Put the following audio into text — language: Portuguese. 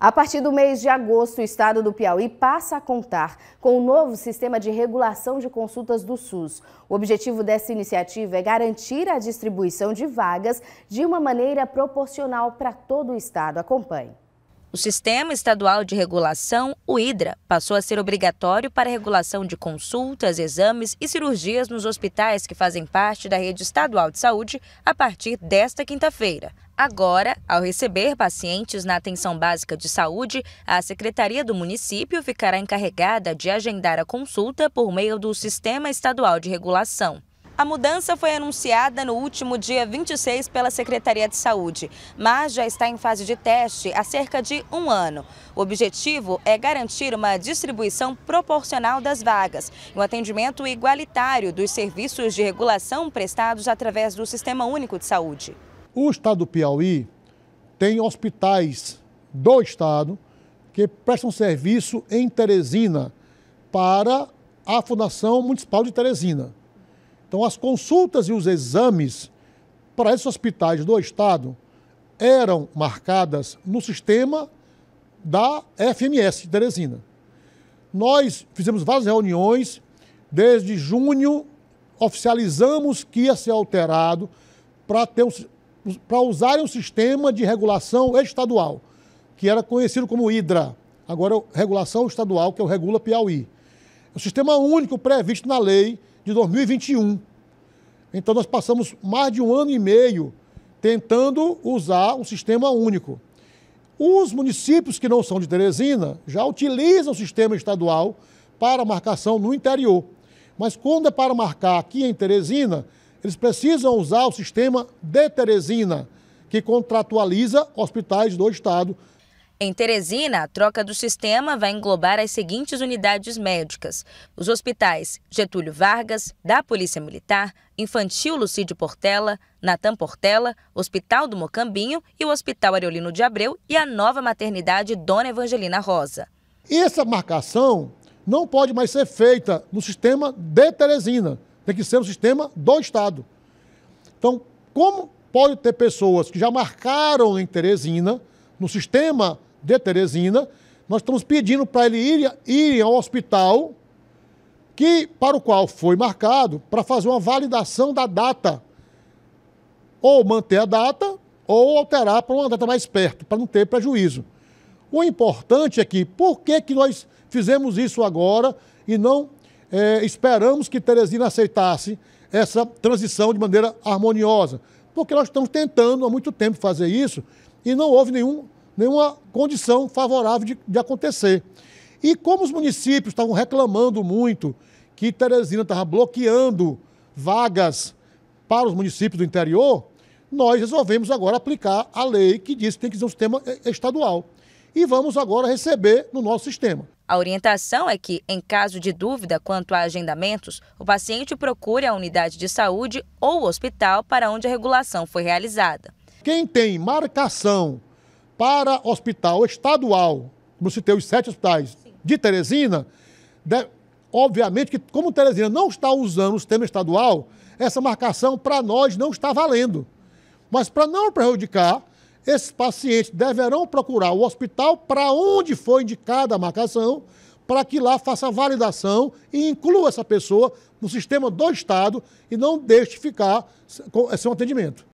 A partir do mês de agosto, o estado do Piauí passa a contar com o novo sistema de regulação de consultas do SUS. O objetivo dessa iniciativa é garantir a distribuição de vagas de uma maneira proporcional para todo o estado. Acompanhe. O Sistema Estadual de Regulação, o IDRA, passou a ser obrigatório para a regulação de consultas, exames e cirurgias nos hospitais que fazem parte da rede estadual de saúde a partir desta quinta-feira. Agora, ao receber pacientes na atenção básica de saúde, a secretaria do município ficará encarregada de agendar a consulta por meio do Sistema Estadual de Regulação. A mudança foi anunciada no último dia 26 pela Secretaria de Saúde, mas já está em fase de teste há cerca de um ano. O objetivo é garantir uma distribuição proporcional das vagas e um atendimento igualitário dos serviços de regulação prestados através do Sistema Único de Saúde. O estado do Piauí tem hospitais do estado que prestam serviço em Teresina para a Fundação Municipal de Teresina. Então, as consultas e os exames para esses hospitais do Estado eram marcadas no sistema da FMS de Teresina. Nós fizemos várias reuniões, desde junho oficializamos que ia ser alterado para ter um, para usarem um sistema de regulação estadual, que era conhecido como Hidra. agora regulação estadual, que é o Regula Piauí. É um sistema único previsto na lei de 2021. Então nós passamos mais de um ano e meio tentando usar um sistema único. Os municípios que não são de Teresina já utilizam o sistema estadual para marcação no interior. Mas quando é para marcar aqui em Teresina, eles precisam usar o sistema de Teresina, que contratualiza hospitais do estado em Teresina, a troca do sistema vai englobar as seguintes unidades médicas: os hospitais Getúlio Vargas, da Polícia Militar, Infantil Lucídio Portela, Natan Portela, Hospital do Mocambinho e o Hospital Areolino de Abreu e a nova maternidade Dona Evangelina Rosa. Essa marcação não pode mais ser feita no sistema de Teresina, tem que ser no sistema do Estado. Então, como pode ter pessoas que já marcaram em Teresina, no sistema de Teresina, nós estamos pedindo para ele ir, ir ao hospital que para o qual foi marcado para fazer uma validação da data. Ou manter a data ou alterar para uma data mais perto, para não ter prejuízo. O importante é que por que, que nós fizemos isso agora e não é, esperamos que Teresina aceitasse essa transição de maneira harmoniosa? Porque nós estamos tentando há muito tempo fazer isso e não houve nenhum nenhuma condição favorável de, de acontecer. E como os municípios estavam reclamando muito que Teresina estava bloqueando vagas para os municípios do interior, nós resolvemos agora aplicar a lei que diz que tem que ser um sistema eh, estadual. E vamos agora receber no nosso sistema. A orientação é que, em caso de dúvida quanto a agendamentos, o paciente procure a unidade de saúde ou hospital para onde a regulação foi realizada. Quem tem marcação para hospital estadual, como tem os sete hospitais Sim. de Teresina, de, obviamente que, como Teresina não está usando o sistema estadual, essa marcação para nós não está valendo. Mas para não prejudicar, esses pacientes deverão procurar o hospital para onde foi indicada a marcação, para que lá faça a validação e inclua essa pessoa no sistema do Estado e não deixe ficar sem atendimento.